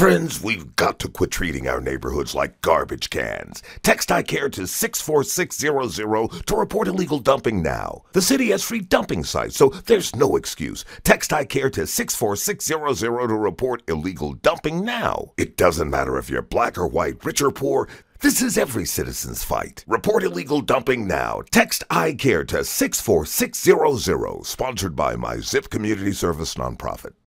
Friends, we've got to quit treating our neighborhoods like garbage cans. Text I Care to 64600 to report illegal dumping now. The city has free dumping sites, so there's no excuse. Text I Care to 64600 to report illegal dumping now. It doesn't matter if you're black or white, rich or poor, this is every citizen's fight. Report illegal dumping now. Text I Care to 64600, sponsored by my Zip Community Service nonprofit.